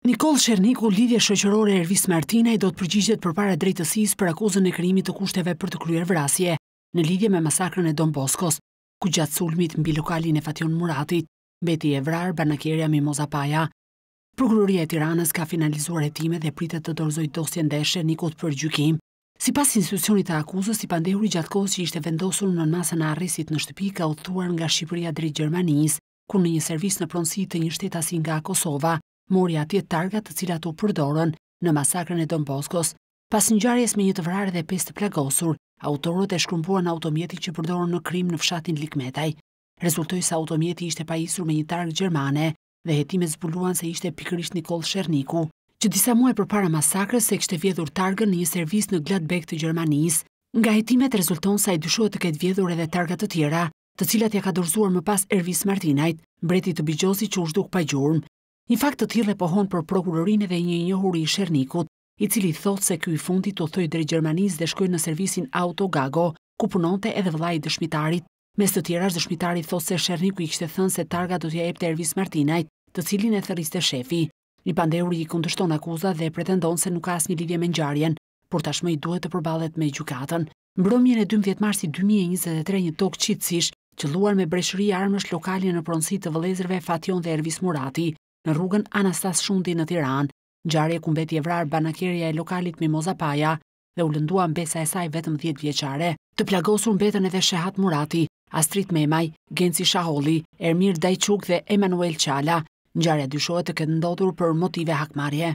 Nikol Sherniku, lidhje shëqërore Ervis Martinej, do të përgjigjet për para drejtësis për akuzën e krimit të kushteve për të kryer vrasje në lidhje me masakrën e Don Boskos, ku gjatë sulmit mbi lokalin e Fation Muratit, beti e vrarë banakjerja Mimoza Paja. Prokuroria e Tiranës ka finalizuar e time dhe pritet të dorzoj dosje ndeshe Nikot për gjykim. Si pas institucionit të akuzës, i pandehuri gjatë kohës që ishte vendosur në masën arresit në shtëpi ka othuar nga Shqipëria drejt Gjermanis, ku në një servis në pronsi të një shtetasi nga Kosova, mori atje targat të cilat u përdorën në masakrën e Donboskos, pas një gjarjes me një të vrarë dhe pes të plagosur, autorët e shkrumpuan automjeti që përdorën në krim në fshatin Likmetaj. Rezultoj sa automjeti ishte pajisur me një targë Gjermane dhe jetime zbuluan se ishte pikërisht Nikol Sherniku, që disa muaj për para masakrës se kështë vjedhur targën një servis në Gladbeck të Gjermanis, nga jetimet rezulton sa i dyshuat të këtë vjedhur edhe targat të tjera, të cilat ja ka dorzuar më pas Ervis Martinajt, breti të bijozi që u shduk pa gjurëm, Një fakt të tjile pohon për prokurorin edhe një njohuri i Shernikut, i cili thot se kjoj fundit të thëj drej Gjermanis dhe shkoj në servisin Auto Gago, ku punonte edhe vlaj dëshmitarit. Mes të tjera, dëshmitarit thot se Sherniku i kështë thënë se targa do t'ja epte Ervis Martinajt, të cilin e thëriste shefi. Një pandeuri i kundështon akuzat dhe pretendon se nuk asë një lidhje me njarjen, por tashme i duhet të përbalet me gjukatën. Mbrëmjën e 12 marsi 2023 një tokë qitsish, qëlluar me breshëri armësh lokalin në pronsi të vëlezrëve Fation dhe Ervis Murati, në rrugën Anastas Shundi në Tiran, gjarje ku mbeti evrar banakirja e lokalit Mimoza Paja dhe u lëndua mbesa e saj vetëm 10 vjeqare. Të plagosur mbetën edhe Shehat Murati, Astrit Memaj, Genci Shaholi, Ermir Dajquk dhe Emanuel Qala, në gjarja dyshojë të këtë ndodhur për motive hakmarje.